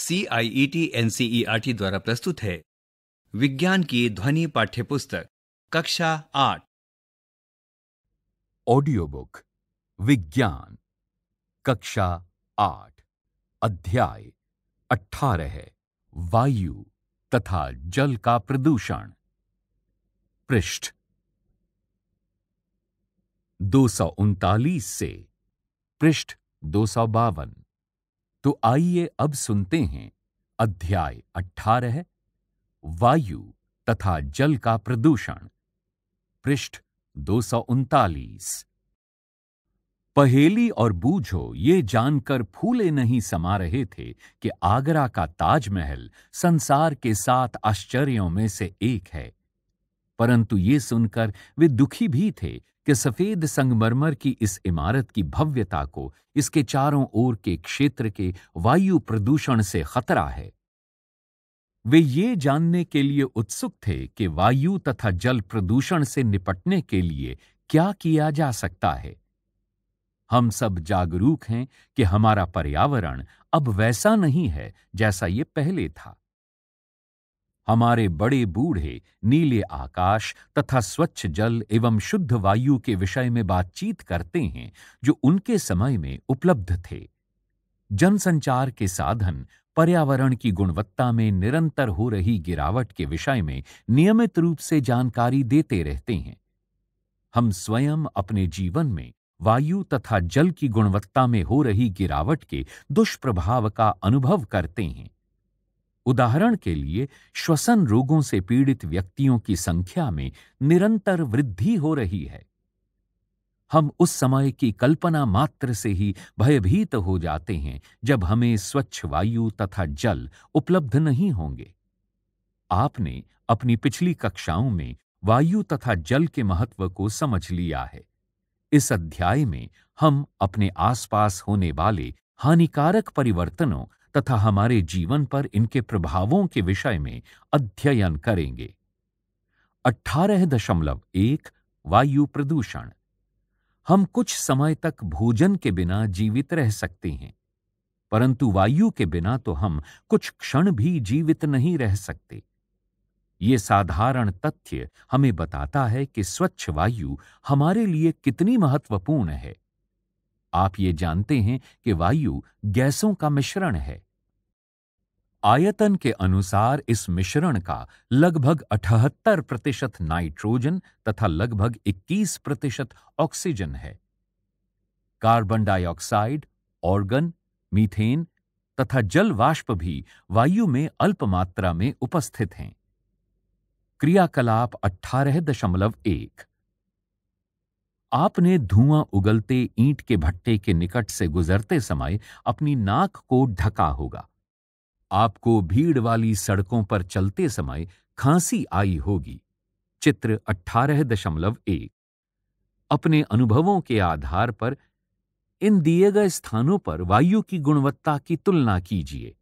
CIET NCERT e e द्वारा प्रस्तुत है विज्ञान की ध्वनि पाठ्य पुस्तक कक्षा आठ ऑडियो बुक विज्ञान कक्षा आठ अध्याय अठारह है वायु तथा जल का प्रदूषण पृष्ठ दो से पृष्ठ दो सौ बावन तो आइए अब सुनते हैं अध्याय अठारह वायु तथा जल का प्रदूषण पृष्ठ दो पहेली और बूझो ये जानकर फूले नहीं समा रहे थे कि आगरा का ताजमहल संसार के सात आश्चर्यों में से एक है परंतु ये सुनकर वे दुखी भी थे कि सफेद संगमरमर की इस इमारत की भव्यता को इसके चारों ओर के क्षेत्र के वायु प्रदूषण से खतरा है वे ये जानने के लिए उत्सुक थे कि वायु तथा जल प्रदूषण से निपटने के लिए क्या किया जा सकता है हम सब जागरूक हैं कि हमारा पर्यावरण अब वैसा नहीं है जैसा ये पहले था हमारे बड़े बूढ़े नीले आकाश तथा स्वच्छ जल एवं शुद्ध वायु के विषय में बातचीत करते हैं जो उनके समय में उपलब्ध थे जनसंचार के साधन पर्यावरण की गुणवत्ता में निरंतर हो रही गिरावट के विषय में नियमित रूप से जानकारी देते रहते हैं हम स्वयं अपने जीवन में वायु तथा जल की गुणवत्ता में हो रही गिरावट के दुष्प्रभाव का अनुभव करते हैं उदाहरण के लिए श्वसन रोगों से पीड़ित व्यक्तियों की संख्या में निरंतर वृद्धि हो रही है हम उस समय की कल्पना मात्र से ही भयभीत हो जाते हैं जब हमें स्वच्छ वायु तथा जल उपलब्ध नहीं होंगे आपने अपनी पिछली कक्षाओं में वायु तथा जल के महत्व को समझ लिया है इस अध्याय में हम अपने आसपास होने वाले हानिकारक परिवर्तनों तथा हमारे जीवन पर इनके प्रभावों के विषय में अध्ययन करेंगे अठारह दशमलव एक वायु प्रदूषण हम कुछ समय तक भोजन के बिना जीवित रह सकते हैं परंतु वायु के बिना तो हम कुछ क्षण भी जीवित नहीं रह सकते ये साधारण तथ्य हमें बताता है कि स्वच्छ वायु हमारे लिए कितनी महत्वपूर्ण है आप ये जानते हैं कि वायु गैसों का मिश्रण है आयतन के अनुसार इस मिश्रण का लगभग 78 प्रतिशत नाइट्रोजन तथा लगभग 21 प्रतिशत ऑक्सीजन है कार्बन डाइऑक्साइड ऑर्गन मीथेन तथा जल वाष्प भी वायु में अल्प मात्रा में उपस्थित हैं क्रियाकलाप अठारह दशमलव एक आपने धुआं उगलते ईंट के भट्टे के निकट से गुजरते समय अपनी नाक को ढका होगा आपको भीड़ वाली सड़कों पर चलते समय खांसी आई होगी चित्र अठारह दशमलव एक अपने अनुभवों के आधार पर इन दिए गए स्थानों पर वायु की गुणवत्ता की तुलना कीजिए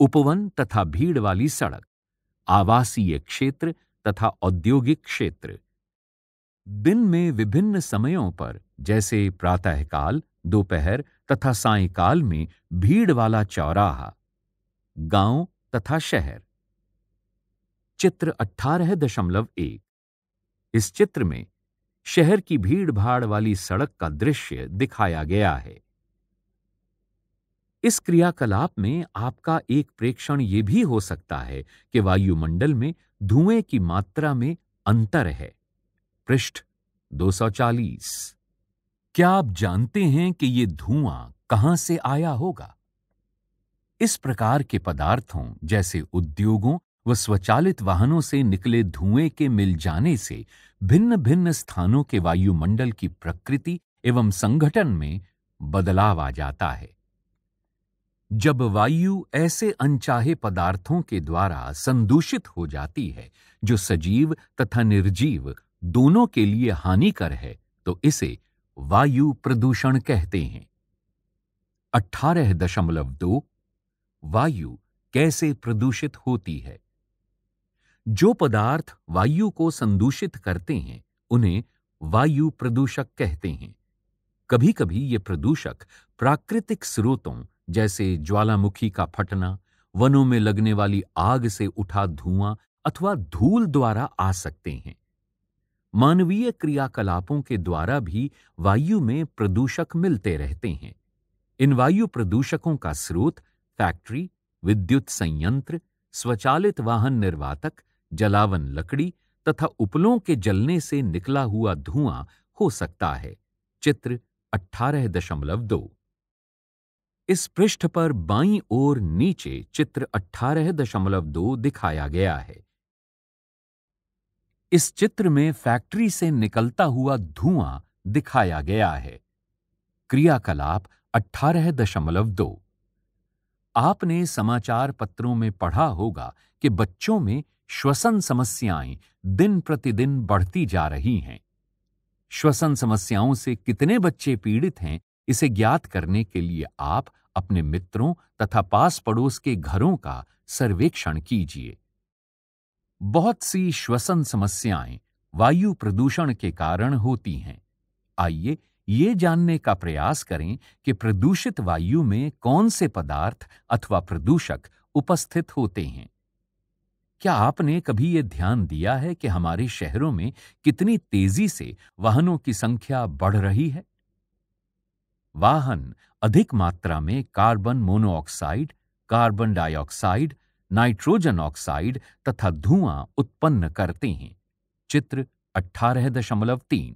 उपवन तथा भीड़ वाली सड़क आवासीय क्षेत्र तथा औद्योगिक क्षेत्र दिन में विभिन्न समयों पर जैसे प्रातःकाल दोपहर तथा सायकाल में भीड़ वाला चौराहा गांव तथा शहर चित्र अठारह दशमलव एक इस चित्र में शहर की भीड़ भाड़ वाली सड़क का दृश्य दिखाया गया है इस क्रियाकलाप में आपका एक प्रेक्षण ये भी हो सकता है कि वायुमंडल में धुएं की मात्रा में अंतर है पृष्ठ 240 क्या आप जानते हैं कि ये धुआं कहां से आया होगा इस प्रकार के पदार्थों जैसे उद्योगों व स्वचालित वाहनों से निकले धुएं के मिल जाने से भिन्न भिन्न स्थानों के वायुमंडल की प्रकृति एवं संगठन में बदलाव आ जाता है जब वायु ऐसे अनचाहे पदार्थों के द्वारा संदूषित हो जाती है जो सजीव तथा निर्जीव दोनों के लिए हानिकर है तो इसे वायु प्रदूषण कहते हैं अठारह दशमलव दो वायु कैसे प्रदूषित होती है जो पदार्थ वायु को संदूषित करते हैं उन्हें वायु प्रदूषक कहते हैं कभी कभी ये प्रदूषक प्राकृतिक स्रोतों जैसे ज्वालामुखी का फटना वनों में लगने वाली आग से उठा धुआं अथवा धूल द्वारा आ सकते हैं मानवीय क्रियाकलापों के द्वारा भी वायु में प्रदूषक मिलते रहते हैं इन वायु प्रदूषकों का स्रोत फैक्ट्री विद्युत संयंत्र स्वचालित वाहन निर्वातक जलावन लकड़ी तथा उपलों के जलने से निकला हुआ धुआं हो सकता है चित्र अठारह दशमलव दो इस पृष्ठ पर बाईं ओर नीचे चित्र अठारह दशमलव दो दिखाया गया है इस चित्र में फैक्ट्री से निकलता हुआ धुआं दिखाया गया है क्रियाकलाप अठारह दशमलव दो आपने समाचार पत्रों में पढ़ा होगा कि बच्चों में श्वसन समस्याएं दिन प्रतिदिन बढ़ती जा रही हैं श्वसन समस्याओं से कितने बच्चे पीड़ित हैं इसे ज्ञात करने के लिए आप अपने मित्रों तथा पास पड़ोस के घरों का सर्वेक्षण कीजिए बहुत सी श्वसन समस्याएं वायु प्रदूषण के कारण होती हैं आइए ये जानने का प्रयास करें कि प्रदूषित वायु में कौन से पदार्थ अथवा प्रदूषक उपस्थित होते हैं क्या आपने कभी ये ध्यान दिया है कि हमारे शहरों में कितनी तेजी से वाहनों की संख्या बढ़ रही है वाहन अधिक मात्रा में carbon monoxide carbon dioxide nitrogen oxide तथा धुआं उत्पन्न करते हैं चित्र अठारह दशमलव तीन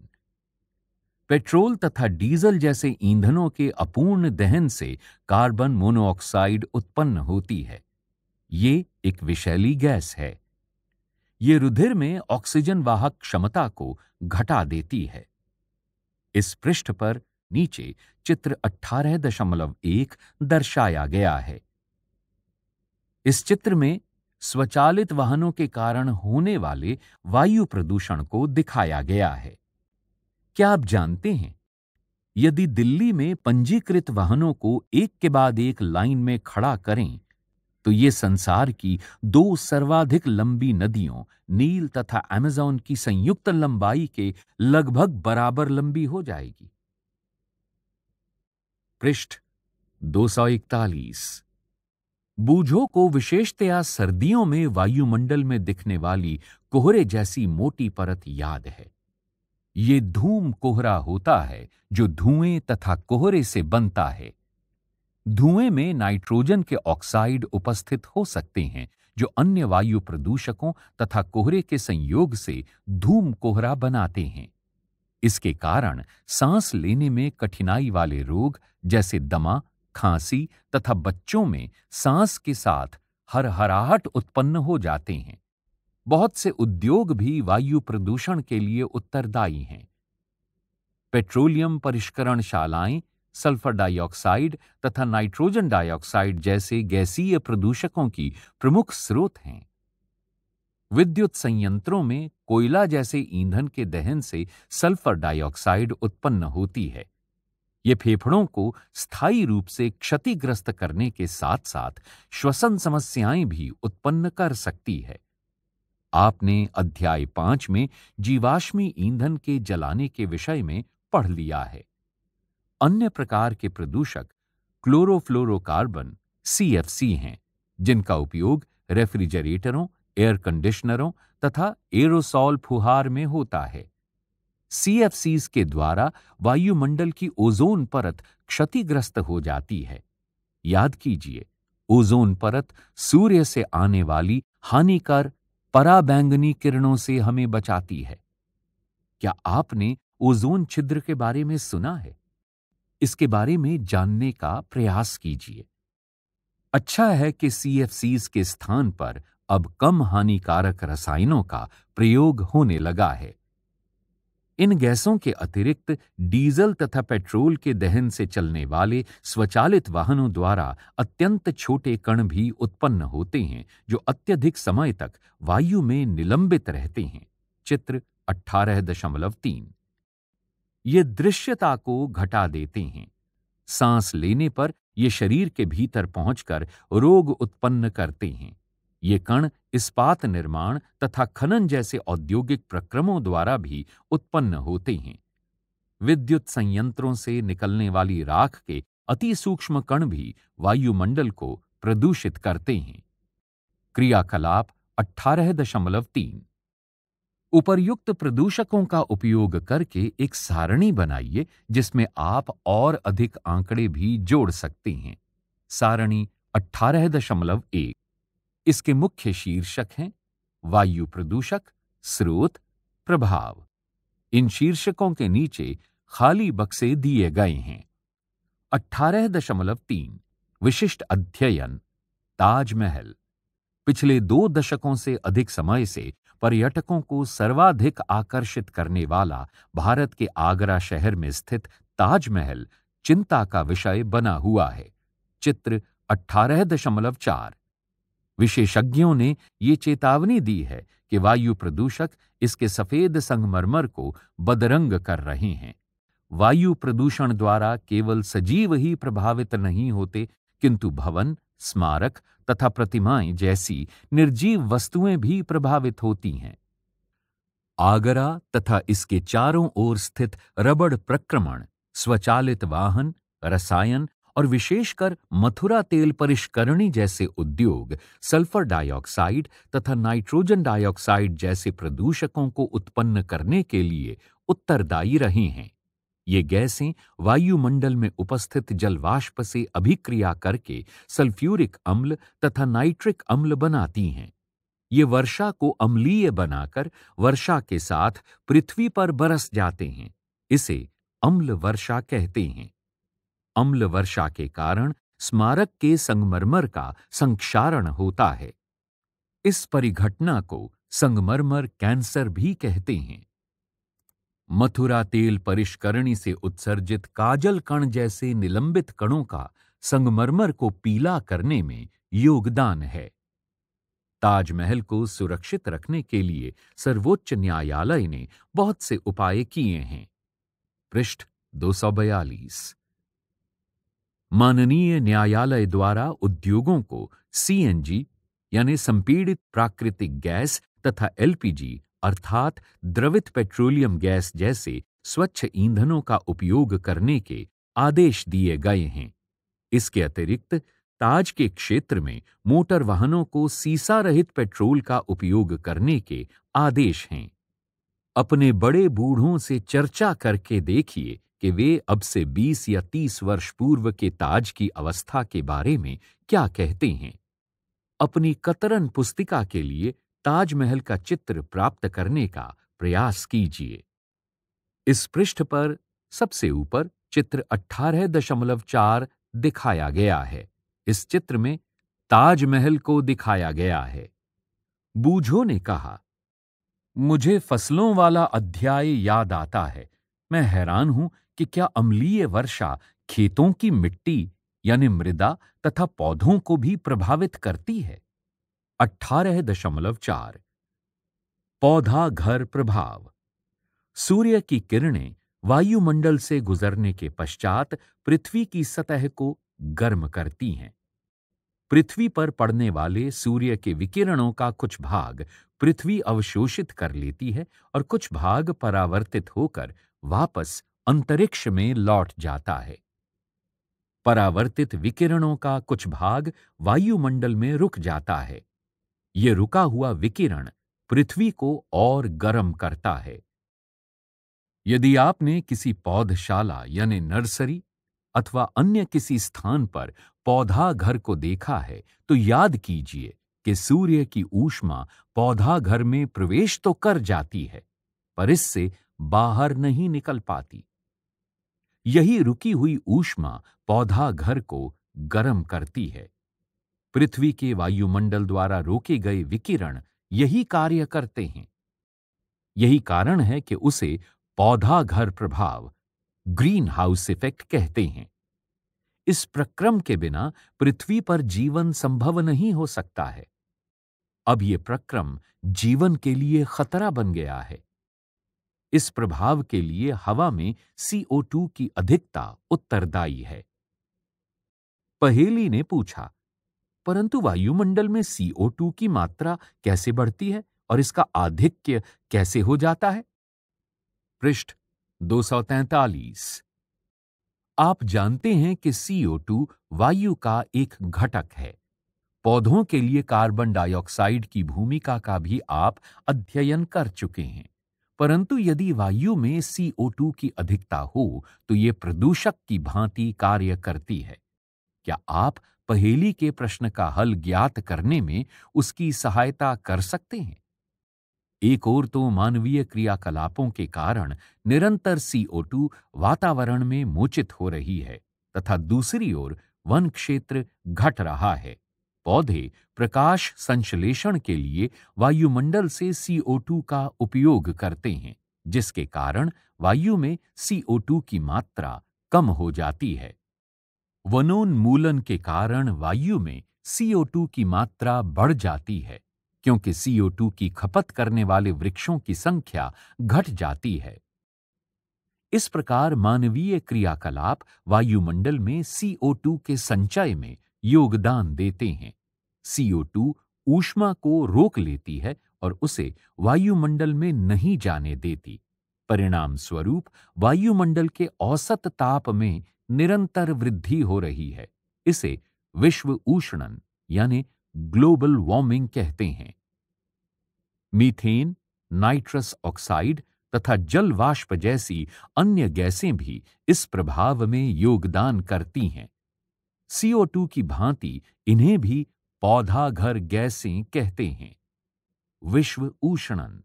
पेट्रोल तथा डीजल जैसे ईंधनों के अपूर्ण दहन से कार्बन मोनोऑक्साइड उत्पन्न होती है ये एक विषैली गैस है ये रुधिर में ऑक्सीजन वाहक क्षमता को घटा देती है इस पृष्ठ पर नीचे चित्र 18.1 दर्शाया गया है इस चित्र में स्वचालित वाहनों के कारण होने वाले वायु प्रदूषण को दिखाया गया है क्या आप जानते हैं यदि दिल्ली में पंजीकृत वाहनों को एक के बाद एक लाइन में खड़ा करें तो ये संसार की दो सर्वाधिक लंबी नदियों नील तथा अमेजॉन की संयुक्त लंबाई के लगभग बराबर लंबी हो जाएगी पृष्ठ दो सौ इकतालीस बूझों को विशेषतया सर्दियों में वायुमंडल में दिखने वाली कोहरे जैसी मोटी परत याद है ये धूम कोहरा होता है जो धुएं तथा कोहरे से बनता है धुएं में नाइट्रोजन के ऑक्साइड उपस्थित हो सकते हैं जो अन्य वायु प्रदूषकों तथा कोहरे के संयोग से धूम कोहरा बनाते हैं इसके कारण सांस लेने में कठिनाई वाले रोग जैसे दमा खांसी तथा बच्चों में सांस के साथ हरहराहट उत्पन्न हो जाते हैं बहुत से उद्योग भी वायु प्रदूषण के लिए उत्तरदायी हैं पेट्रोलियम परिष्करण शालाएं सल्फर डाइऑक्साइड तथा नाइट्रोजन डाइऑक्साइड जैसे गैसीय प्रदूषकों की प्रमुख स्रोत हैं विद्युत संयंत्रों में कोयला जैसे ईंधन के दहन से सल्फर डाइऑक्साइड उत्पन्न होती है ये फेफड़ों को स्थायी रूप से क्षतिग्रस्त करने के साथ साथ श्वसन समस्याएं भी उत्पन्न कर सकती है आपने अध्याय पांच में जीवाश्मी ईंधन के जलाने के विषय में पढ़ लिया है अन्य प्रकार के प्रदूषक क्लोरोफ्लोरोकार्बन सीएफसी हैं जिनका उपयोग रेफ्रिजरेटरों एयर कंडीशनरों तथा एरोसॉल फुहार में होता है सीएफसीज के द्वारा वायुमंडल की ओजोन परत क्षतिग्रस्त हो जाती है याद कीजिए ओजोन परत सूर्य से आने वाली हानिकार पराबैंगनी किरणों से हमें बचाती है क्या आपने ओजोन छिद्र के बारे में सुना है इसके बारे में जानने का प्रयास कीजिए अच्छा है कि सीएफसीज के स्थान पर अब कम हानिकारक रसायनों का प्रयोग होने लगा है इन गैसों के अतिरिक्त डीजल तथा पेट्रोल के दहन से चलने वाले स्वचालित वाहनों द्वारा अत्यंत छोटे कण भी उत्पन्न होते हैं जो अत्यधिक समय तक वायु में निलंबित रहते हैं चित्र अठारह दशमलव तीन ये दृश्यता को घटा देते हैं सांस लेने पर ये शरीर के भीतर पहुंचकर रोग उत्पन्न करते हैं ये कण इस्पात निर्माण तथा खनन जैसे औद्योगिक प्रक्रमों द्वारा भी उत्पन्न होते हैं विद्युत संयंत्रों से निकलने वाली राख के अति सूक्ष्म कण भी वायुमंडल को प्रदूषित करते हैं क्रियाकलाप 18.3 उपर्युक्त प्रदूषकों का उपयोग करके एक सारणी बनाइए जिसमें आप और अधिक आंकड़े भी जोड़ सकते हैं सारणी 18.1 इसके मुख्य शीर्षक हैं वायु प्रदूषक स्रोत प्रभाव इन शीर्षकों के नीचे खाली बक्से दिए गए हैं अठारह दशमलव तीन विशिष्ट अध्ययन ताजमहल पिछले दो दशकों से अधिक समय से पर्यटकों को सर्वाधिक आकर्षित करने वाला भारत के आगरा शहर में स्थित ताजमहल चिंता का विषय बना हुआ है चित्र अठारह दशमलव चार विशेषज्ञों ने ये चेतावनी दी है कि वायु प्रदूषक इसके सफेद संगमरमर को बदरंग कर रहे हैं वायु प्रदूषण द्वारा केवल सजीव ही प्रभावित नहीं होते किंतु भवन स्मारक तथा प्रतिमाएं जैसी निर्जीव वस्तुएं भी प्रभावित होती हैं आगरा तथा इसके चारों ओर स्थित रबड़ प्रक्रमण स्वचालित वाहन रसायन और विशेषकर मथुरा तेल परिष्करणी जैसे उद्योग सल्फर डाइऑक्साइड तथा नाइट्रोजन डाइऑक्साइड जैसे प्रदूषकों को उत्पन्न करने के लिए उत्तरदायी रहे हैं ये गैसें वायुमंडल में उपस्थित जलवाष्प से अभिक्रिया करके सल्फ्यूरिक अम्ल तथा नाइट्रिक अम्ल बनाती हैं ये वर्षा को अम्लीय बनाकर वर्षा के साथ पृथ्वी पर बरस जाते हैं इसे अम्ल वर्षा कहते हैं अम्ल वर्षा के कारण स्मारक के संगमरमर का संक्षारण होता है इस परिघटना को संगमरमर कैंसर भी कहते हैं मथुरा तेल परिष्करणी से उत्सर्जित काजल कण जैसे निलंबित कणों का संगमरमर को पीला करने में योगदान है ताजमहल को सुरक्षित रखने के लिए सर्वोच्च न्यायालय ने बहुत से उपाय किए हैं पृष्ठ दो सौ बयालीस माननीय न्यायालय द्वारा उद्योगों को सीएनजी यानी संपीड़ित प्राकृतिक गैस तथा एलपीजी अर्थात द्रवित पेट्रोलियम गैस जैसे स्वच्छ ईंधनों का उपयोग करने के आदेश दिए गए हैं इसके अतिरिक्त ताज के क्षेत्र में मोटर वाहनों को सीसा रहित पेट्रोल का उपयोग करने के आदेश हैं अपने बड़े बूढ़ों से चर्चा करके देखिए कि वे अब से बीस या तीस वर्ष पूर्व के ताज की अवस्था के बारे में क्या कहते हैं अपनी कतरन पुस्तिका के लिए ताजमहल का चित्र प्राप्त करने का प्रयास कीजिए इस पृष्ठ पर सबसे ऊपर चित्र 18.4 दिखाया गया है इस चित्र में ताजमहल को दिखाया गया है बूझो ने कहा मुझे फसलों वाला अध्याय याद आता है मैं हैरान हूं कि क्या अम्लीय वर्षा खेतों की मिट्टी यानी मृदा तथा पौधों को भी प्रभावित करती है अठारह दशमलव चार पौधा घर प्रभाव सूर्य की किरणें वायुमंडल से गुजरने के पश्चात पृथ्वी की सतह को गर्म करती हैं पृथ्वी पर पड़ने वाले सूर्य के विकिरणों का कुछ भाग पृथ्वी अवशोषित कर लेती है और कुछ भाग परावर्तित होकर वापस अंतरिक्ष में लौट जाता है परावर्तित विकिरणों का कुछ भाग वायुमंडल में रुक जाता है ये रुका हुआ विकिरण पृथ्वी को और गर्म करता है यदि आपने किसी पौधशाला यानी नर्सरी अथवा अन्य किसी स्थान पर पौधा घर को देखा है तो याद कीजिए कि सूर्य की ऊष्मा पौधा घर में प्रवेश तो कर जाती है पर इससे बाहर नहीं निकल पाती यही रुकी हुई ऊष्मा पौधा घर को गर्म करती है पृथ्वी के वायुमंडल द्वारा रोके गए विकिरण यही कार्य करते हैं यही कारण है कि उसे पौधा घर प्रभाव ग्रीन हाउस इफेक्ट कहते हैं इस प्रक्रम के बिना पृथ्वी पर जीवन संभव नहीं हो सकता है अब यह प्रक्रम जीवन के लिए खतरा बन गया है इस प्रभाव के लिए हवा में CO2 की अधिकता उत्तरदायी है पहेली ने पूछा परंतु वायुमंडल में CO2 की मात्रा कैसे बढ़ती है और इसका आधिक्य कैसे हो जाता है पृष्ठ 243 आप जानते हैं कि CO2 वायु का एक घटक है पौधों के लिए कार्बन डाइऑक्साइड की भूमिका का भी आप अध्ययन कर चुके हैं परंतु यदि वायु में CO2 की अधिकता हो तो ये प्रदूषक की भांति कार्य करती है क्या आप पहेली के प्रश्न का हल ज्ञात करने में उसकी सहायता कर सकते हैं एक ओर तो मानवीय क्रियाकलापों के कारण निरंतर CO2 वातावरण में मोचित हो रही है तथा दूसरी ओर वन क्षेत्र घट रहा है पौधे प्रकाश संश्लेषण के लिए वायुमंडल से CO2 का उपयोग करते हैं जिसके कारण वायु में CO2 की मात्रा कम हो जाती है वनोन्मूलन के कारण वायु में CO2 की मात्रा बढ़ जाती है क्योंकि CO2 की खपत करने वाले वृक्षों की संख्या घट जाती है इस प्रकार मानवीय क्रियाकलाप वायुमंडल में CO2 के संचय में योगदान देते हैं CO2 ऊष्मा को रोक लेती है और उसे वायुमंडल में नहीं जाने देती परिणाम स्वरूप वायुमंडल के औसत ताप में निरंतर वृद्धि हो रही है इसे विश्व उष्णन यानी ग्लोबल वार्मिंग कहते हैं मीथेन नाइट्रस ऑक्साइड तथा जल वाष्प जैसी अन्य गैसें भी इस प्रभाव में योगदान करती हैं टू की भांति इन्हें भी घर गैसें कहते हैं विश्व उष्णन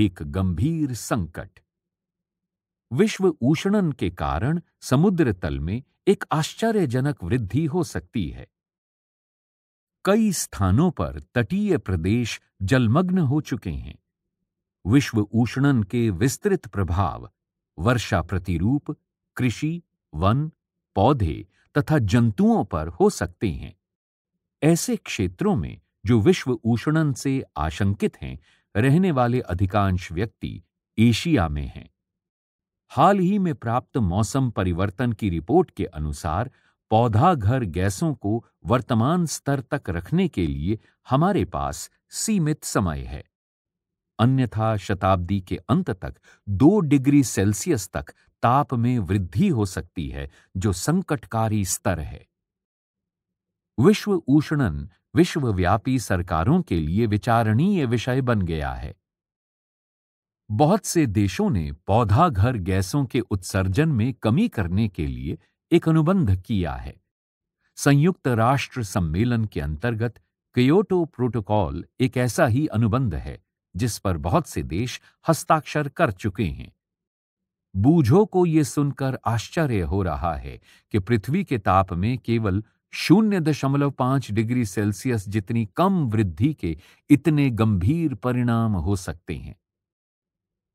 एक गंभीर संकट विश्व उष्णन के कारण समुद्र तल में एक आश्चर्यजनक वृद्धि हो सकती है कई स्थानों पर तटीय प्रदेश जलमग्न हो चुके हैं विश्व उष्णन के विस्तृत प्रभाव वर्षा प्रतिरूप कृषि वन पौधे तथा जंतुओं पर हो सकते हैं ऐसे क्षेत्रों में जो विश्व उष्णन से आशंकित हैं रहने वाले अधिकांश व्यक्ति एशिया में हैं हाल ही में प्राप्त मौसम परिवर्तन की रिपोर्ट के अनुसार पौधा घर गैसों को वर्तमान स्तर तक रखने के लिए हमारे पास सीमित समय है अन्यथा शताब्दी के अंत तक दो डिग्री सेल्सियस तक ताप में वृद्धि हो सकती है जो संकटकारी स्तर है विश्व उष्णन विश्वव्यापी सरकारों के लिए विचारणीय विषय बन गया है बहुत से देशों ने पौधा घर गैसों के उत्सर्जन में कमी करने के लिए एक अनुबंध किया है संयुक्त राष्ट्र सम्मेलन के अंतर्गत क्योटो प्रोटोकॉल एक ऐसा ही अनुबंध है जिस पर बहुत से देश हस्ताक्षर कर चुके हैं बूझों को यह सुनकर आश्चर्य हो रहा है कि पृथ्वी के ताप में केवल शून्य दशमलव पांच डिग्री सेल्सियस जितनी कम वृद्धि के इतने गंभीर परिणाम हो सकते हैं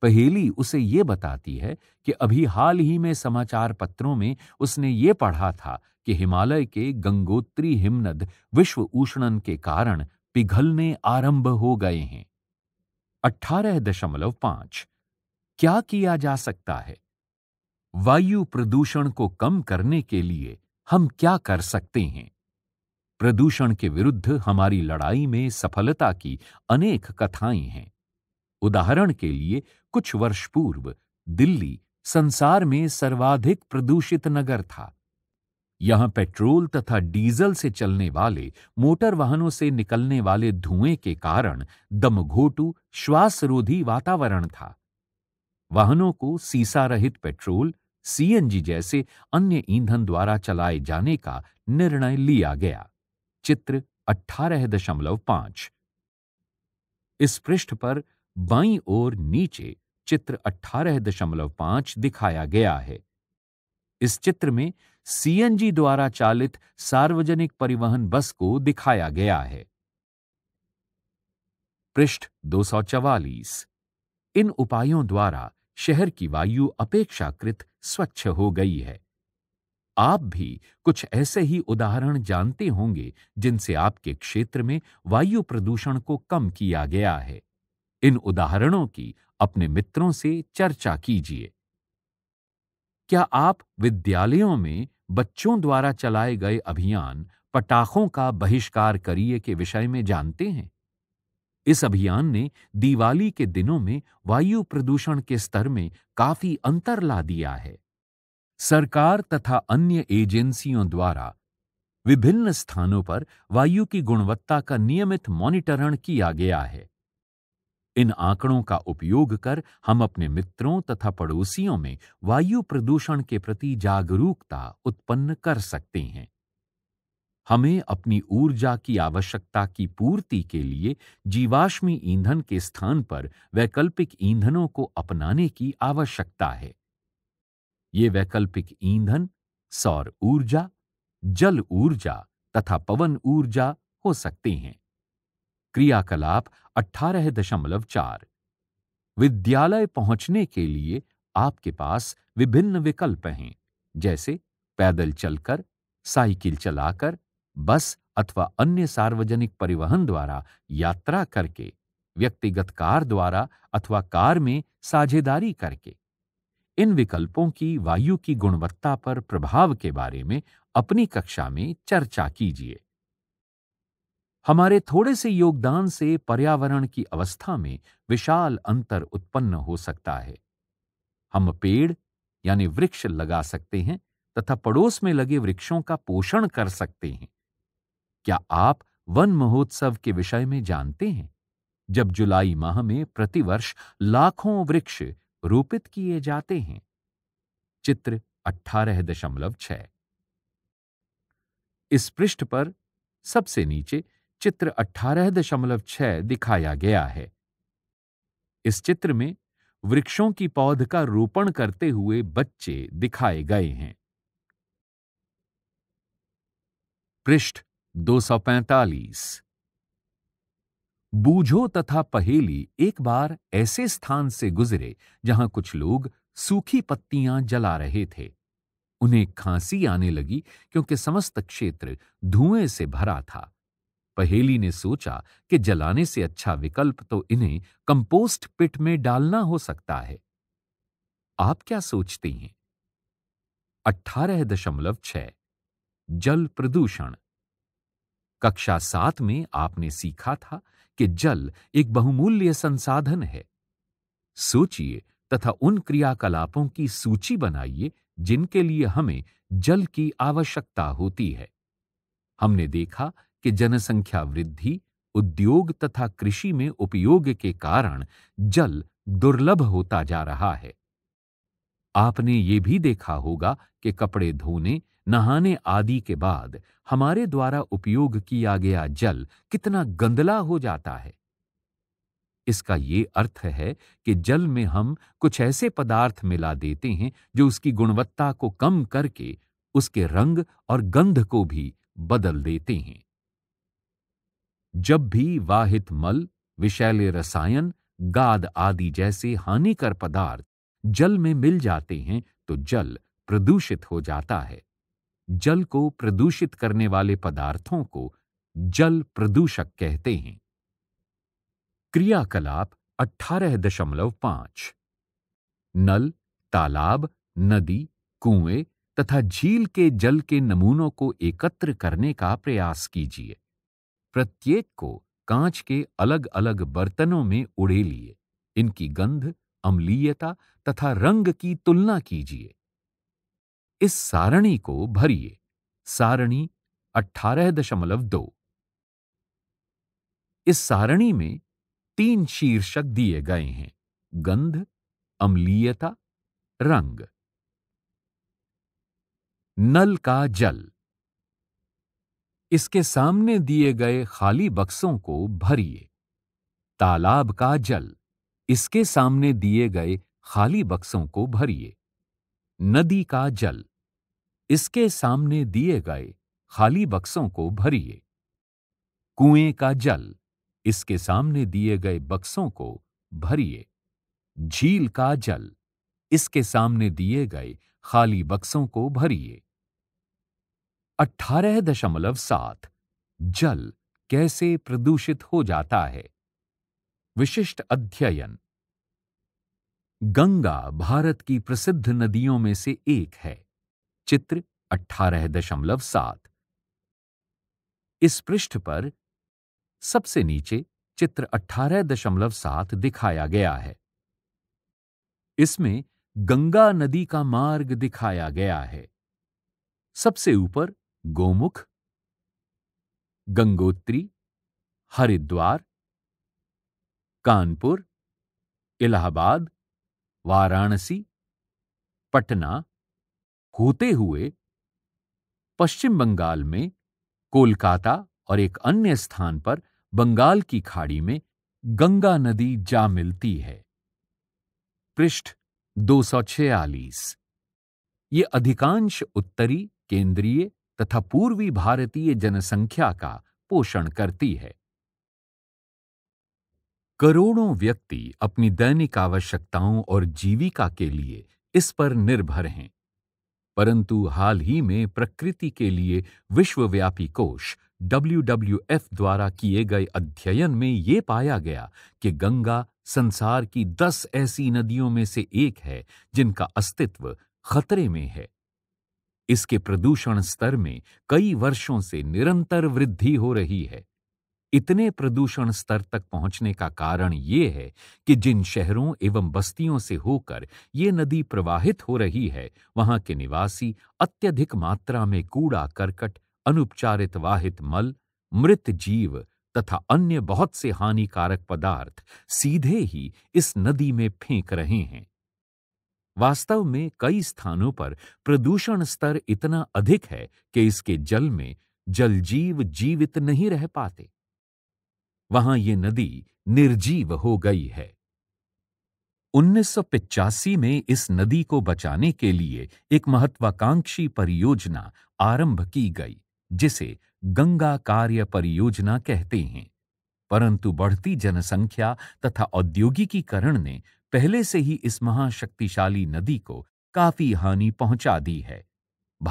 पहेली उसे ये बताती है कि अभी हाल ही में समाचार पत्रों में उसने ये पढ़ा था कि हिमालय के गंगोत्री हिमनद विश्व उष्णन के कारण पिघलने आरंभ हो गए हैं अठारह दशमलव पांच क्या किया जा सकता है वायु प्रदूषण को कम करने के लिए हम क्या कर सकते हैं प्रदूषण के विरुद्ध हमारी लड़ाई में सफलता की अनेक कथाएं हैं उदाहरण के लिए कुछ वर्ष पूर्व दिल्ली संसार में सर्वाधिक प्रदूषित नगर था यहां पेट्रोल तथा डीजल से चलने वाले मोटर वाहनों से निकलने वाले धुएं के कारण दमघोटू श्वासरोधी वातावरण था वाहनों को सीसा रहित पेट्रोल सीएनजी जैसे अन्य ईंधन द्वारा चलाए जाने का निर्णय लिया गया चित्र 18.5 इस पृष्ठ पर बाईं ओर नीचे चित्र 18.5 दिखाया गया है इस चित्र में सीएनजी द्वारा चालित सार्वजनिक परिवहन बस को दिखाया गया है पृष्ठ 244 इन उपायों द्वारा शहर की वायु अपेक्षाकृत स्वच्छ हो गई है आप भी कुछ ऐसे ही उदाहरण जानते होंगे जिनसे आपके क्षेत्र में वायु प्रदूषण को कम किया गया है इन उदाहरणों की अपने मित्रों से चर्चा कीजिए क्या आप विद्यालयों में बच्चों द्वारा चलाए गए अभियान पटाखों का बहिष्कार करिए के विषय में जानते हैं इस अभियान ने दिवाली के दिनों में वायु प्रदूषण के स्तर में काफी अंतर ला दिया है सरकार तथा अन्य एजेंसियों द्वारा विभिन्न स्थानों पर वायु की गुणवत्ता का नियमित मॉनिटरण किया गया है इन आंकड़ों का उपयोग कर हम अपने मित्रों तथा पड़ोसियों में वायु प्रदूषण के प्रति जागरूकता उत्पन्न कर सकते हैं हमें अपनी ऊर्जा की आवश्यकता की पूर्ति के लिए जीवाश्मी ईंधन के स्थान पर वैकल्पिक ईंधनों को अपनाने की आवश्यकता है ये वैकल्पिक ईंधन सौर ऊर्जा जल ऊर्जा तथा पवन ऊर्जा हो सकते हैं क्रियाकलाप 18.4 विद्यालय पहुंचने के लिए आपके पास विभिन्न विकल्प हैं जैसे पैदल चलकर साइकिल चलाकर बस अथवा अन्य सार्वजनिक परिवहन द्वारा यात्रा करके व्यक्तिगत कार द्वारा अथवा कार में साझेदारी करके इन विकल्पों की वायु की गुणवत्ता पर प्रभाव के बारे में अपनी कक्षा में चर्चा कीजिए हमारे थोड़े से योगदान से पर्यावरण की अवस्था में विशाल अंतर उत्पन्न हो सकता है हम पेड़ यानी वृक्ष लगा सकते हैं तथा पड़ोस में लगे वृक्षों का पोषण कर सकते हैं क्या आप वन महोत्सव के विषय में जानते हैं जब जुलाई माह में प्रतिवर्ष लाखों वृक्ष रोपित किए जाते हैं चित्र अठारह दशमलव छ इस पृष्ठ पर सबसे नीचे चित्र अठारह दशमलव छह दिखाया गया है इस चित्र में वृक्षों की पौध का रोपण करते हुए बच्चे दिखाए गए हैं पृष्ठ 245 बूझो तथा पहेली एक बार ऐसे स्थान से गुजरे जहां कुछ लोग सूखी पत्तियां जला रहे थे उन्हें खांसी आने लगी क्योंकि समस्त क्षेत्र धुएं से भरा था पहेली ने सोचा कि जलाने से अच्छा विकल्प तो इन्हें कंपोस्ट पिट में डालना हो सकता है आप क्या सोचते हैं अठारह दशमलव छ जल प्रदूषण कक्षा सात में आपने सीखा था कि जल एक बहुमूल्य संसाधन है सोचिए तथा उन क्रियाकलापों की सूची बनाइए जिनके लिए हमें जल की आवश्यकता होती है हमने देखा कि जनसंख्या वृद्धि उद्योग तथा कृषि में उपयोग के कारण जल दुर्लभ होता जा रहा है आपने ये भी देखा होगा कि कपड़े धोने नहाने आदि के बाद हमारे द्वारा उपयोग किया गया जल कितना गंदला हो जाता है इसका ये अर्थ है कि जल में हम कुछ ऐसे पदार्थ मिला देते हैं जो उसकी गुणवत्ता को कम करके उसके रंग और गंध को भी बदल देते हैं जब भी वाहित मल विषैले रसायन गाद आदि जैसे हानिकर पदार्थ जल में मिल जाते हैं तो जल प्रदूषित हो जाता है जल को प्रदूषित करने वाले पदार्थों को जल प्रदूषक कहते हैं क्रियाकलाप 18.5 नल तालाब नदी कुएं तथा झील के जल के नमूनों को एकत्र करने का प्रयास कीजिए प्रत्येक को कांच के अलग अलग बर्तनों में उड़े लिए इनकी गंध अम्लीयता तथा रंग की तुलना कीजिए इस सारणी को भरिए सारणी 18.2 इस सारणी में तीन शीर्षक दिए गए हैं गंध अम्लीयता रंग नल का जल इसके सामने दिए गए खाली बक्सों को भरिए तालाब का जल इसके सामने दिए गए खाली बक्सों को भरिए नदी का जल इसके सामने दिए गए खाली बक्सों को भरिए कुएं का जल इसके सामने दिए गए बक्सों को भरिए झील का जल इसके सामने दिए गए खाली बक्सों को भरिए अठारह दशमलव सात जल कैसे प्रदूषित हो जाता है विशिष्ट अध्ययन गंगा भारत की प्रसिद्ध नदियों में से एक है चित्र अठारह दशमलव सात इस पृष्ठ पर सबसे नीचे चित्र अठारह दशमलव सात दिखाया गया है इसमें गंगा नदी का मार्ग दिखाया गया है सबसे ऊपर गोमुख गंगोत्री हरिद्वार कानपुर इलाहाबाद वाराणसी पटना होते हुए पश्चिम बंगाल में कोलकाता और एक अन्य स्थान पर बंगाल की खाड़ी में गंगा नदी जा मिलती है पृष्ठ छियालीस ये अधिकांश उत्तरी केंद्रीय तथा पूर्वी भारतीय जनसंख्या का पोषण करती है करोड़ों व्यक्ति अपनी दैनिक आवश्यकताओं और जीविका के लिए इस पर निर्भर हैं परंतु हाल ही में प्रकृति के लिए विश्वव्यापी कोष डब्ल्यू द्वारा किए गए अध्ययन में ये पाया गया कि गंगा संसार की दस ऐसी नदियों में से एक है जिनका अस्तित्व खतरे में है इसके प्रदूषण स्तर में कई वर्षों से निरंतर वृद्धि हो रही है इतने प्रदूषण स्तर तक पहुंचने का कारण ये है कि जिन शहरों एवं बस्तियों से होकर ये नदी प्रवाहित हो रही है वहां के निवासी अत्यधिक मात्रा में कूड़ा करकट अनुपचारित वाहित मल मृत जीव तथा अन्य बहुत से हानिकारक पदार्थ सीधे ही इस नदी में फेंक रहे हैं वास्तव में कई स्थानों पर प्रदूषण स्तर इतना अधिक है कि इसके जल में जलजीव जीवित नहीं रह पाते वहां ये नदी निर्जीव हो गई है उन्नीस में इस नदी को बचाने के लिए एक महत्वाकांक्षी परियोजना आरंभ की गई जिसे गंगा कार्य परियोजना कहते हैं परंतु बढ़ती जनसंख्या तथा औद्योगिकीकरण ने पहले से ही इस महाशक्तिशाली नदी को काफी हानि पहुंचा दी है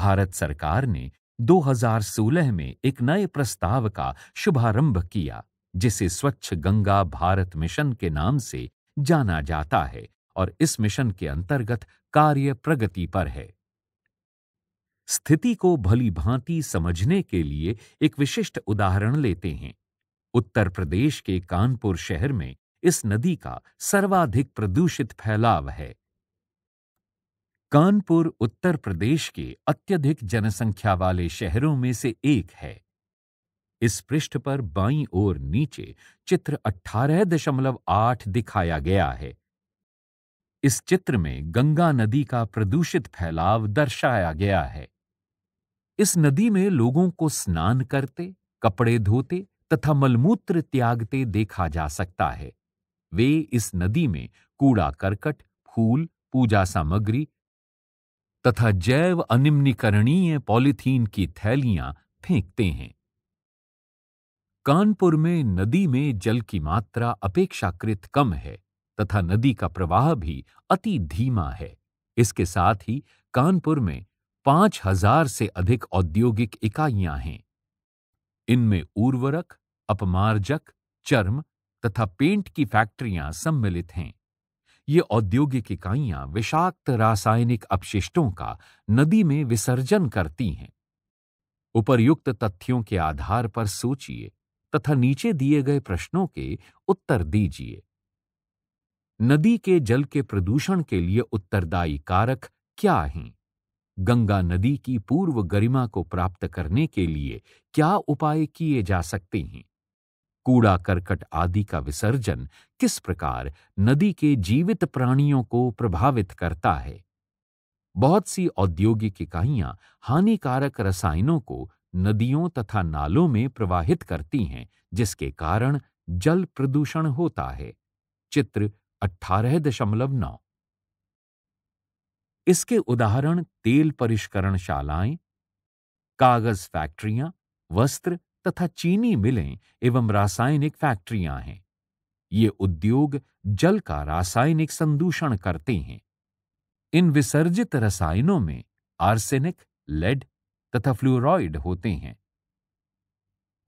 भारत सरकार ने 2016 में एक नए प्रस्ताव का शुभारंभ किया जिसे स्वच्छ गंगा भारत मिशन के नाम से जाना जाता है और इस मिशन के अंतर्गत कार्य प्रगति पर है स्थिति को भली भांति समझने के लिए एक विशिष्ट उदाहरण लेते हैं उत्तर प्रदेश के कानपुर शहर में इस नदी का सर्वाधिक प्रदूषित फैलाव है कानपुर उत्तर प्रदेश के अत्यधिक जनसंख्या वाले शहरों में से एक है इस पृष्ठ पर बाईं ओर नीचे चित्र 18.8 दिखाया गया है इस चित्र में गंगा नदी का प्रदूषित फैलाव दर्शाया गया है इस नदी में लोगों को स्नान करते कपड़े धोते तथा मलमूत्र त्यागते देखा जा सकता है वे इस नदी में कूड़ा करकट फूल पूजा सामग्री तथा जैव अनिम्निकरणीय पॉलिथीन की थैलियां फेंकते हैं कानपुर में नदी में जल की मात्रा अपेक्षाकृत कम है तथा नदी का प्रवाह भी अति धीमा है इसके साथ ही कानपुर में पांच हजार से अधिक औद्योगिक इकाइयां हैं इनमें उर्वरक अपमार्जक चर्म तथा पेंट की फैक्ट्रियां सम्मिलित हैं ये औद्योगिक इकाइयां विषाक्त रासायनिक अपशिष्टों का नदी में विसर्जन करती हैं उपर्युक्त तथ्यों के आधार पर सोचिए तथा नीचे दिए गए प्रश्नों के उत्तर दीजिए नदी के जल के प्रदूषण के लिए उत्तरदायी कारक क्या हैं गंगा नदी की पूर्व गरिमा को प्राप्त करने के लिए क्या उपाय किए जा सकते हैं कूड़ा करकट आदि का विसर्जन किस प्रकार नदी के जीवित प्राणियों को प्रभावित करता है बहुत सी औद्योगिक इकाइयां हानिकारक रसायनों को नदियों तथा नालों में प्रवाहित करती हैं जिसके कारण जल प्रदूषण होता है चित्र अठारह दशमलव नौ इसके उदाहरण तेल परिष्करण शालाएं कागज फैक्ट्रियां वस्त्र तथा चीनी मिलें एवं रासायनिक फैक्ट्रियां हैं ये उद्योग जल का रासायनिक संदूषण करते हैं इन विसर्जित रसायनों में आर्सेनिक लेड तथा फ्लोराइड होते हैं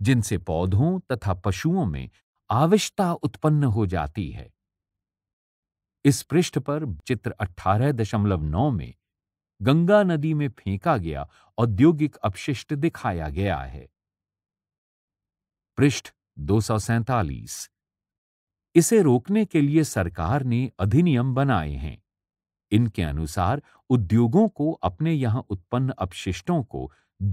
जिनसे पौधों तथा पशुओं में आविष्टता उत्पन्न हो जाती है इस पृष्ठ पर चित्र 18.9 में गंगा नदी में फेंका गया औद्योगिक अपशिष्ट दिखाया गया है पृष्ठ दो इसे रोकने के लिए सरकार ने अधिनियम बनाए हैं इनके अनुसार उद्योगों को अपने यहां उत्पन्न अपशिष्टों को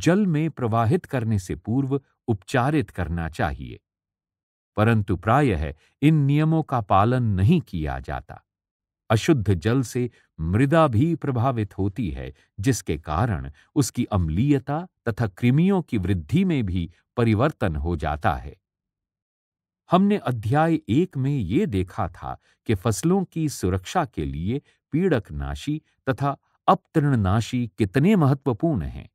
जल में प्रवाहित करने से पूर्व उपचारित करना चाहिए परंतु प्रायः इन नियमों का पालन नहीं किया जाता अशुद्ध जल से मृदा भी प्रभावित होती है जिसके कारण उसकी अम्लीयता तथा कृमियों की वृद्धि में भी परिवर्तन हो जाता है हमने अध्याय एक में ये देखा था कि फसलों की सुरक्षा के लिए पीड़क नाशी तथा अपतृणनाशी कितने महत्वपूर्ण हैं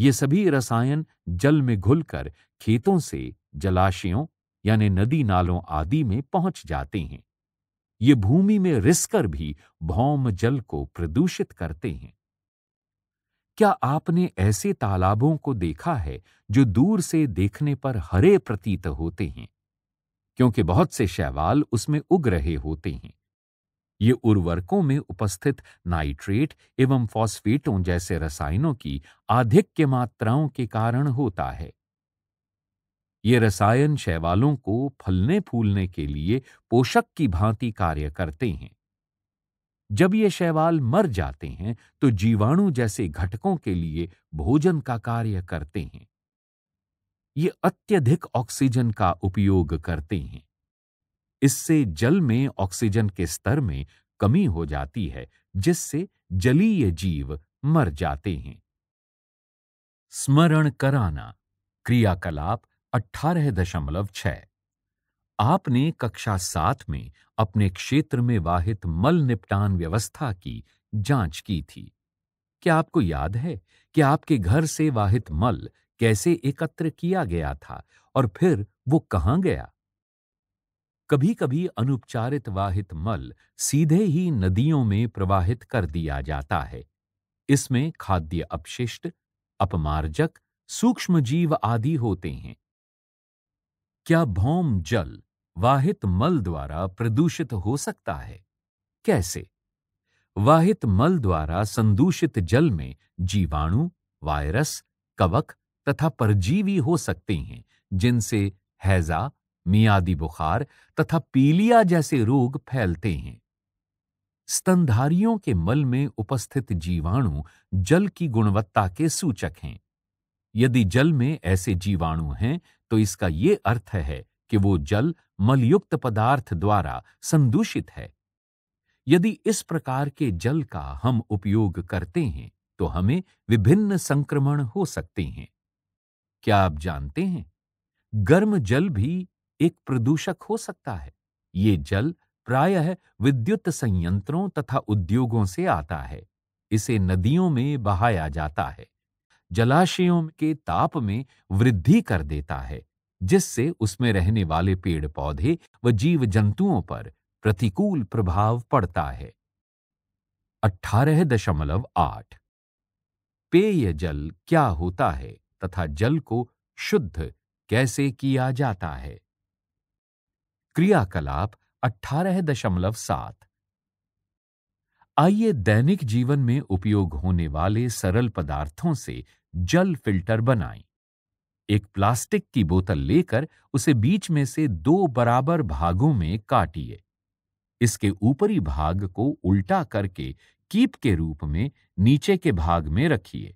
ये सभी रसायन जल में घुलकर खेतों से जलाशयों यानी नदी नालों आदि में पहुंच जाते हैं ये भूमि में रिसकर भी भौम जल को प्रदूषित करते हैं क्या आपने ऐसे तालाबों को देखा है जो दूर से देखने पर हरे प्रतीत होते हैं क्योंकि बहुत से शैवाल उसमें उग रहे होते हैं ये उर्वरकों में उपस्थित नाइट्रेट एवं फॉस्फेटों जैसे रसायनों की आधिक्य मात्राओं के कारण होता है ये रसायन शैवालों को फलने फूलने के लिए पोषक की भांति कार्य करते हैं जब ये शैवाल मर जाते हैं तो जीवाणु जैसे घटकों के लिए भोजन का कार्य करते हैं ये अत्यधिक ऑक्सीजन का उपयोग करते हैं इससे जल में ऑक्सीजन के स्तर में कमी हो जाती है जिससे जलीय जीव मर जाते हैं स्मरण कराना क्रियाकलाप अठारह दशमलव छ आपने कक्षा सात में अपने क्षेत्र में वाहित मल निपटान व्यवस्था की जांच की थी क्या आपको याद है कि आपके घर से वाहित मल कैसे एकत्र किया गया था और फिर वो कहां गया कभी कभी अनुपचारित वाहित मल सीधे ही नदियों में प्रवाहित कर दिया जाता है इसमें खाद्य अपशिष्ट अपमार्जक सूक्ष्म जीव आदि होते हैं क्या भौम जल वाहित मल द्वारा प्रदूषित हो सकता है कैसे वाहित मल द्वारा संदूषित जल में जीवाणु वायरस कवक तथा परजीवी हो सकते हैं जिनसे हैजा मियादी बुखार तथा पीलिया जैसे रोग फैलते हैं स्तनधारियों के मल में उपस्थित जीवाणु जल की गुणवत्ता के सूचक हैं यदि जल में ऐसे जीवाणु हैं तो इसका ये अर्थ है कि वो जल मलयुक्त पदार्थ द्वारा संदूषित है यदि इस प्रकार के जल का हम उपयोग करते हैं तो हमें विभिन्न संक्रमण हो सकते हैं क्या आप जानते हैं गर्म जल भी एक प्रदूषक हो सकता है ये जल प्रायः विद्युत संयंत्रों तथा उद्योगों से आता है इसे नदियों में बहाया जाता है जलाशयों के ताप में वृद्धि कर देता है जिससे उसमें रहने वाले पेड़ पौधे व जीव जंतुओं पर प्रतिकूल प्रभाव पड़ता है अठारह दशमलव आठ पेय जल क्या होता है तथा जल को शुद्ध कैसे किया जाता है क्रियाकलाप अठारह दशमलव सात आइए दैनिक जीवन में उपयोग होने वाले सरल पदार्थों से जल फिल्टर बनाएं। एक प्लास्टिक की बोतल लेकर उसे बीच में से दो बराबर भागों में काटिए इसके ऊपरी भाग को उल्टा करके कीप के रूप में नीचे के भाग में रखिए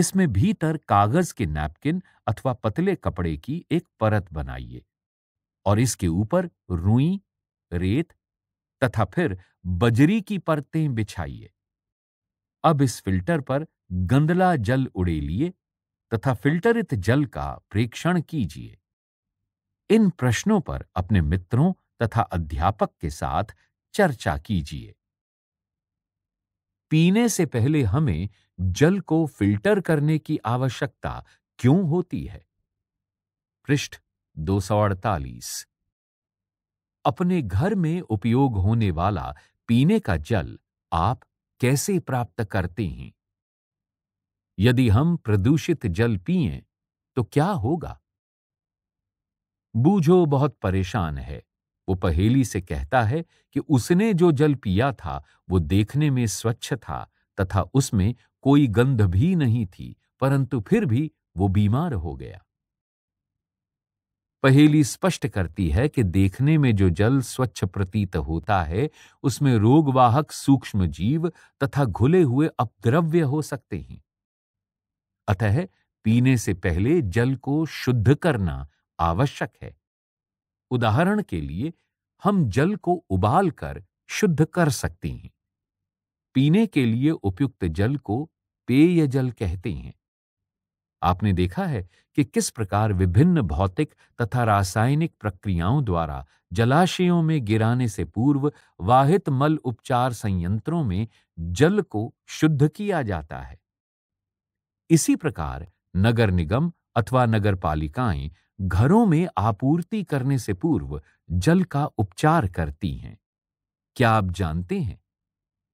इसमें भीतर कागज के नैपकिन अथवा पतले कपड़े की एक परत बनाइए और इसके ऊपर रुई रेत तथा फिर बजरी की परतें बिछाइए अब इस फिल्टर पर गंदला जल उड़ेलिए तथा फिल्टरित जल का प्रेक्षण कीजिए इन प्रश्नों पर अपने मित्रों तथा अध्यापक के साथ चर्चा कीजिए पीने से पहले हमें जल को फिल्टर करने की आवश्यकता क्यों होती है पृष्ठ दो अपने घर में उपयोग होने वाला पीने का जल आप कैसे प्राप्त करते हैं यदि हम प्रदूषित जल पिए तो क्या होगा बूझो बहुत परेशान है वो पहेली से कहता है कि उसने जो जल पिया था वो देखने में स्वच्छ था तथा उसमें कोई गंध भी नहीं थी परंतु फिर भी वो बीमार हो गया पहेली स्पष्ट करती है कि देखने में जो जल स्वच्छ प्रतीत होता है उसमें रोगवाहक सूक्ष्म जीव तथा घुले हुए अपद्रव्य हो सकते हैं अतः पीने से पहले जल को शुद्ध करना आवश्यक है उदाहरण के लिए हम जल को उबालकर शुद्ध कर सकते हैं पीने के लिए उपयुक्त जल को पेय जल कहते हैं आपने देखा है कि किस प्रकार विभिन्न भौतिक तथा रासायनिक प्रक्रियाओं द्वारा जलाशयों में गिराने से पूर्व वाहित मल उपचार संयंत्रों में जल को शुद्ध किया जाता है इसी प्रकार नगर निगम अथवा नगर पालिकाएं घरों में आपूर्ति करने से पूर्व जल का उपचार करती हैं क्या आप जानते हैं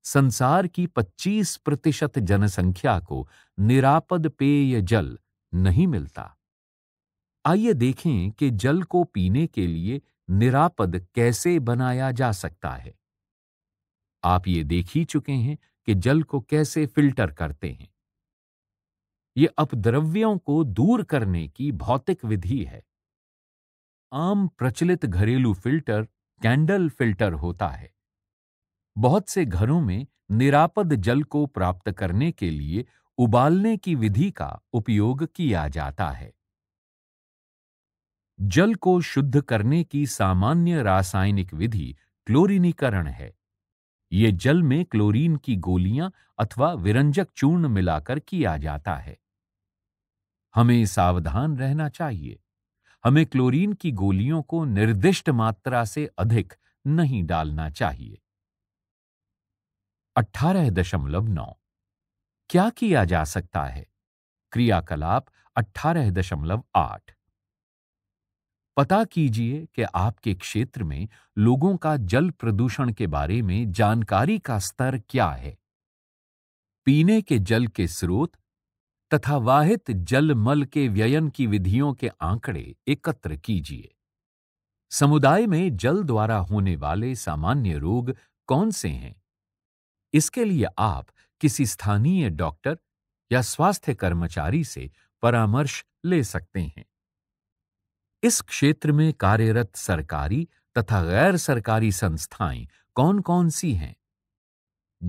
संसार की 25 प्रतिशत जनसंख्या को निरापद पेय जल नहीं मिलता आइए देखें कि जल को पीने के लिए निरापद कैसे बनाया जा सकता है आप ये देख ही चुके हैं कि जल को कैसे फिल्टर करते हैं ये अपद्रव्यों को दूर करने की भौतिक विधि है आम प्रचलित घरेलू फिल्टर कैंडल फिल्टर होता है बहुत से घरों में निरापद जल को प्राप्त करने के लिए उबालने की विधि का उपयोग किया जाता है जल को शुद्ध करने की सामान्य रासायनिक विधि क्लोरीनीकरण है ये जल में क्लोरीन की गोलियां अथवा विरंजक चूर्ण मिलाकर किया जाता है हमें सावधान रहना चाहिए हमें क्लोरीन की गोलियों को निर्दिष्ट मात्रा से अधिक नहीं डालना चाहिए अठारह दशमलव नौ क्या किया जा सकता है क्रियाकलाप अठारह दशमलव आठ पता कीजिए कि आपके क्षेत्र में लोगों का जल प्रदूषण के बारे में जानकारी का स्तर क्या है पीने के जल के स्रोत तथा वाहित जल मल के व्ययन की विधियों के आंकड़े एकत्र कीजिए समुदाय में जल द्वारा होने वाले सामान्य रोग कौन से हैं इसके लिए आप किसी स्थानीय डॉक्टर या स्वास्थ्य कर्मचारी से परामर्श ले सकते हैं इस क्षेत्र में कार्यरत सरकारी तथा गैर सरकारी संस्थाएं कौन कौन सी हैं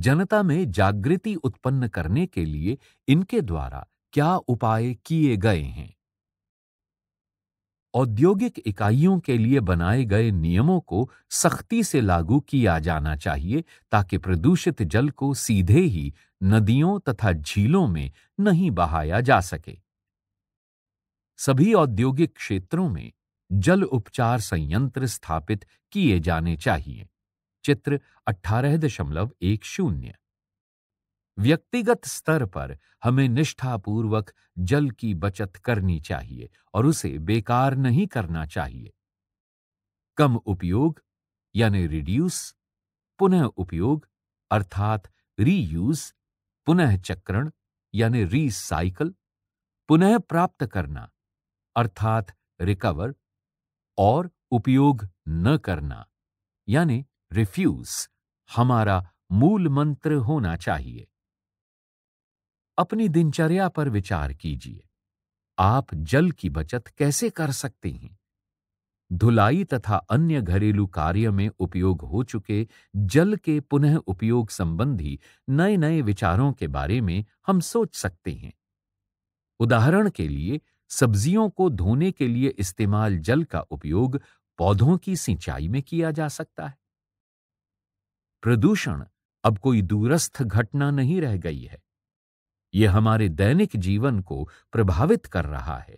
जनता में जागृति उत्पन्न करने के लिए इनके द्वारा क्या उपाय किए गए हैं औद्योगिक इकाइयों के लिए बनाए गए नियमों को सख्ती से लागू किया जाना चाहिए ताकि प्रदूषित जल को सीधे ही नदियों तथा झीलों में नहीं बहाया जा सके सभी औद्योगिक क्षेत्रों में जल उपचार संयंत्र स्थापित किए जाने चाहिए चित्र अठारह दशमलव एक शून्य व्यक्तिगत स्तर पर हमें निष्ठापूर्वक जल की बचत करनी चाहिए और उसे बेकार नहीं करना चाहिए कम उपयोग यानी रिड्यूस पुनः उपयोग अर्थात रीयूज पुनः चक्रण यानी रीसाइकल पुनः प्राप्त करना अर्थात रिकवर और उपयोग न करना यानी रिफ्यूज हमारा मूल मंत्र होना चाहिए अपनी दिनचर्या पर विचार कीजिए आप जल की बचत कैसे कर सकते हैं धुलाई तथा अन्य घरेलू कार्य में उपयोग हो चुके जल के पुनः उपयोग संबंधी नए नए विचारों के बारे में हम सोच सकते हैं उदाहरण के लिए सब्जियों को धोने के लिए इस्तेमाल जल का उपयोग पौधों की सिंचाई में किया जा सकता है प्रदूषण अब कोई दूरस्थ घटना नहीं रह गई है ये हमारे दैनिक जीवन को प्रभावित कर रहा है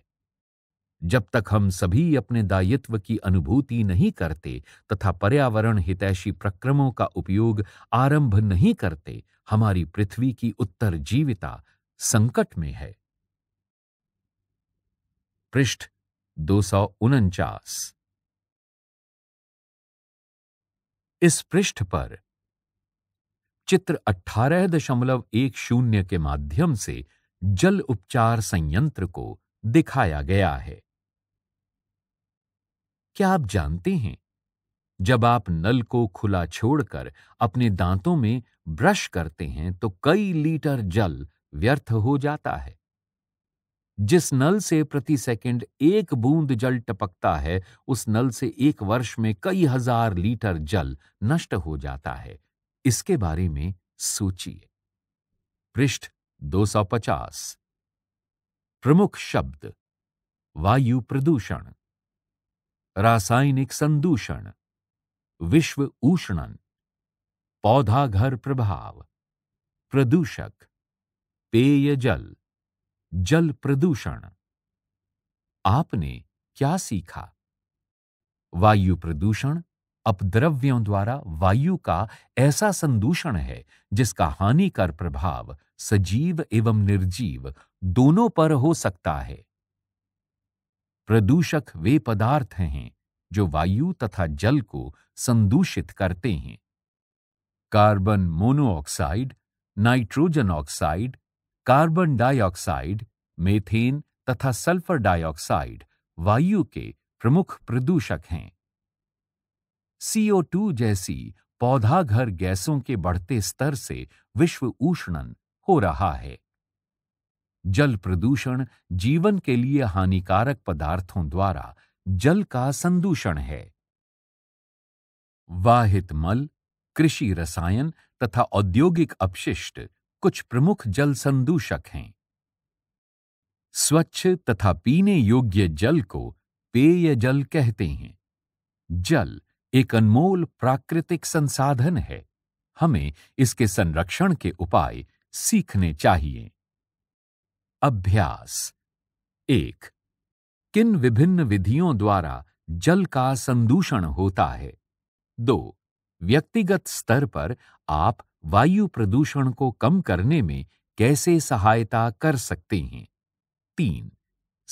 जब तक हम सभी अपने दायित्व की अनुभूति नहीं करते तथा पर्यावरण हितैषी प्रक्रमों का उपयोग आरंभ नहीं करते हमारी पृथ्वी की उत्तर जीविता संकट में है पृष्ठ दो इस पृष्ठ पर चित्र अठारह दशमलव एक शून्य के माध्यम से जल उपचार संयंत्र को दिखाया गया है क्या आप जानते हैं जब आप नल को खुला छोड़कर अपने दांतों में ब्रश करते हैं तो कई लीटर जल व्यर्थ हो जाता है जिस नल से प्रति सेकंड एक बूंद जल टपकता है उस नल से एक वर्ष में कई हजार लीटर जल नष्ट हो जाता है इसके बारे में सोचिए पृष्ठ 250 प्रमुख शब्द वायु प्रदूषण रासायनिक संदूषण विश्व उष्णन पौधाघर प्रभाव प्रदूषक पेयजल जल प्रदूषण आपने क्या सीखा वायु प्रदूषण अपद्रव्यों द्वारा वायु का ऐसा संदूषण है जिसका हानिकर प्रभाव सजीव एवं निर्जीव दोनों पर हो सकता है प्रदूषक वे पदार्थ हैं जो वायु तथा जल को संदूषित करते हैं carbon monoxide nitrogen oxide carbon dioxide methane तथा सल्फर डाइऑक्साइड वायु के प्रमुख प्रदूषक हैं CO2 जैसी पौधाघर गैसों के बढ़ते स्तर से विश्व उष्णन हो रहा है जल प्रदूषण जीवन के लिए हानिकारक पदार्थों द्वारा जल का संदूषण है वाहित मल कृषि रसायन तथा औद्योगिक अपशिष्ट कुछ प्रमुख जल संदूषक हैं स्वच्छ तथा पीने योग्य जल को पेय जल कहते हैं जल एक अनमोल प्राकृतिक संसाधन है हमें इसके संरक्षण के उपाय सीखने चाहिए अभ्यास एक किन विभिन्न विधियों द्वारा जल का संदूषण होता है दो व्यक्तिगत स्तर पर आप वायु प्रदूषण को कम करने में कैसे सहायता कर सकते हैं तीन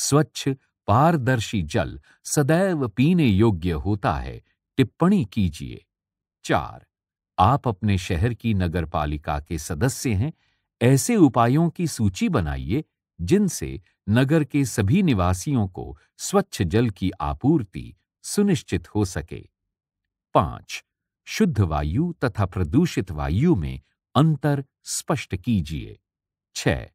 स्वच्छ पारदर्शी जल सदैव पीने योग्य होता है टिप्पणी कीजिए चार आप अपने शहर की नगरपालिका के सदस्य हैं ऐसे उपायों की सूची बनाइए जिनसे नगर के सभी निवासियों को स्वच्छ जल की आपूर्ति सुनिश्चित हो सके पांच शुद्ध वायु तथा प्रदूषित वायु में अंतर स्पष्ट कीजिए छह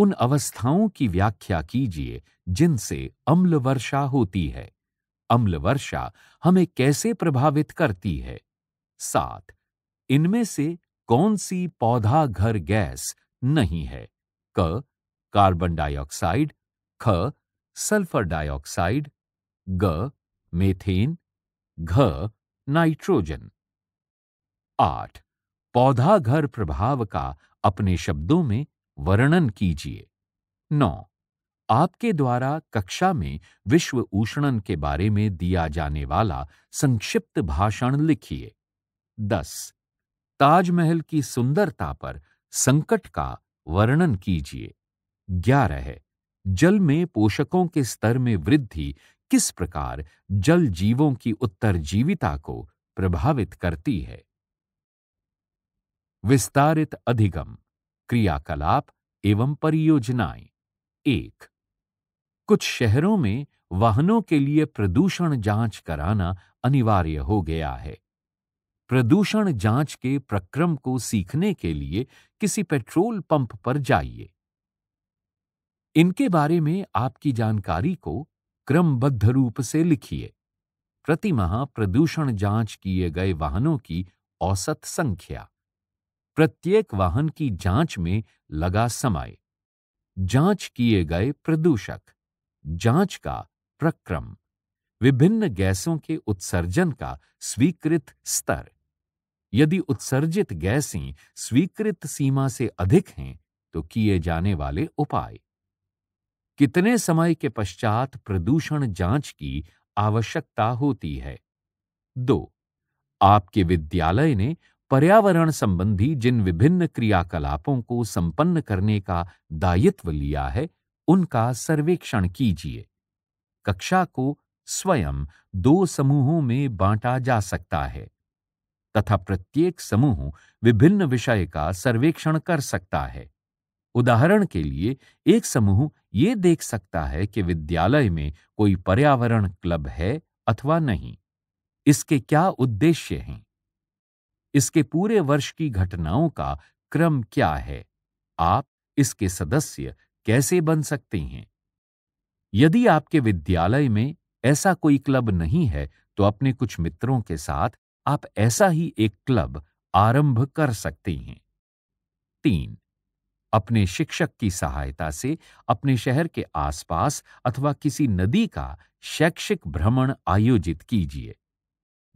उन अवस्थाओं की व्याख्या कीजिए जिनसे अम्ल वर्षा होती है अम्ल वर्षा हमें कैसे प्रभावित करती है सात इनमें से कौन सी पौधा घर गैस नहीं है क कार्बन डाइऑक्साइड ख सल्फर डाइऑक्साइड ग मेथेन घ नाइट्रोजन आठ पौधा घर प्रभाव का अपने शब्दों में वर्णन कीजिए नौ आपके द्वारा कक्षा में विश्व उष्णन के बारे में दिया जाने वाला संक्षिप्त भाषण लिखिए दस ताजमहल की सुंदरता पर संकट का वर्णन कीजिए ग्यारह है जल में पोषकों के स्तर में वृद्धि किस प्रकार जल जीवों की उत्तरजीविता को प्रभावित करती है विस्तारित अधिगम क्रियाकलाप एवं परियोजनाएं एक कुछ शहरों में वाहनों के लिए प्रदूषण जांच कराना अनिवार्य हो गया है प्रदूषण जांच के प्रक्रम को सीखने के लिए किसी पेट्रोल पंप पर जाइए इनके बारे में आपकी जानकारी को क्रमबद्ध रूप से लिखिए प्रतिमाह प्रदूषण जांच किए गए वाहनों की औसत संख्या प्रत्येक वाहन की जांच में लगा समय जांच किए गए प्रदूषक जांच का प्रक्रम विभिन्न गैसों के उत्सर्जन का स्वीकृत स्तर यदि उत्सर्जित गैसें स्वीकृत सीमा से अधिक हैं तो किए जाने वाले उपाय कितने समय के पश्चात प्रदूषण जांच की आवश्यकता होती है दो आपके विद्यालय ने पर्यावरण संबंधी जिन विभिन्न क्रियाकलापों को संपन्न करने का दायित्व लिया है उनका सर्वेक्षण कीजिए कक्षा को स्वयं दो समूहों में बांटा जा सकता है तथा प्रत्येक समूह विभिन्न विषय का सर्वेक्षण कर सकता है उदाहरण के लिए एक समूह ये देख सकता है कि विद्यालय में कोई पर्यावरण क्लब है अथवा नहीं इसके क्या उद्देश्य हैं इसके पूरे वर्ष की घटनाओं का क्रम क्या है आप इसके सदस्य कैसे बन सकते हैं यदि आपके विद्यालय में ऐसा कोई क्लब नहीं है तो अपने कुछ मित्रों के साथ आप ऐसा ही एक क्लब आरंभ कर सकते हैं तीन अपने शिक्षक की सहायता से अपने शहर के आसपास अथवा किसी नदी का शैक्षिक भ्रमण आयोजित कीजिए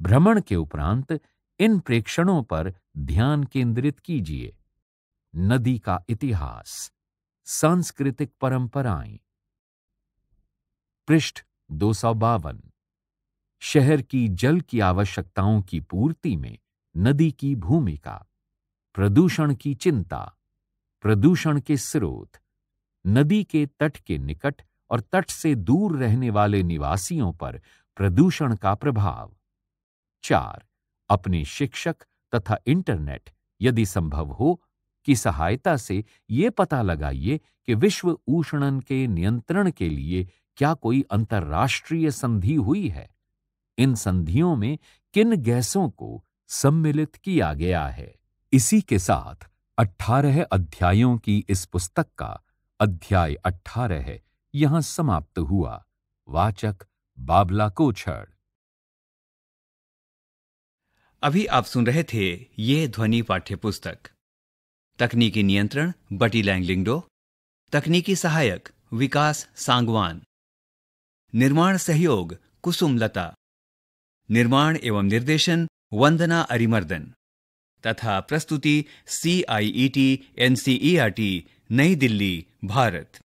भ्रमण के उपरांत इन प्रेक्षणों पर ध्यान केंद्रित कीजिए नदी का इतिहास सांस्कृतिक परंपराएं पृष्ठ दो शहर की जल की आवश्यकताओं की पूर्ति में नदी की भूमिका प्रदूषण की चिंता प्रदूषण के स्रोत नदी के तट के निकट और तट से दूर रहने वाले निवासियों पर प्रदूषण का प्रभाव चार अपने शिक्षक तथा इंटरनेट यदि संभव हो की सहायता से ये पता लगाइए कि विश्व उष्णन के नियंत्रण के लिए क्या कोई अंतर्राष्ट्रीय संधि हुई है इन संधियों में किन गैसों को सम्मिलित किया गया है इसी के साथ अठारह अध्यायों की इस पुस्तक का अध्याय अठारह यहां समाप्त हुआ वाचक बाबला कोछड़ अभी आप सुन रहे थे ये ध्वनि पाठ्य पुस्तक तकनीकी नियंत्रण बटी लैंगलिंगडो तकनीकी सहायक विकास सांगवान निर्माण सहयोग कुसुम लता निर्माण एवं निर्देशन वंदना अरिमर्दन तथा प्रस्तुति C I E T N C E R T नई दिल्ली भारत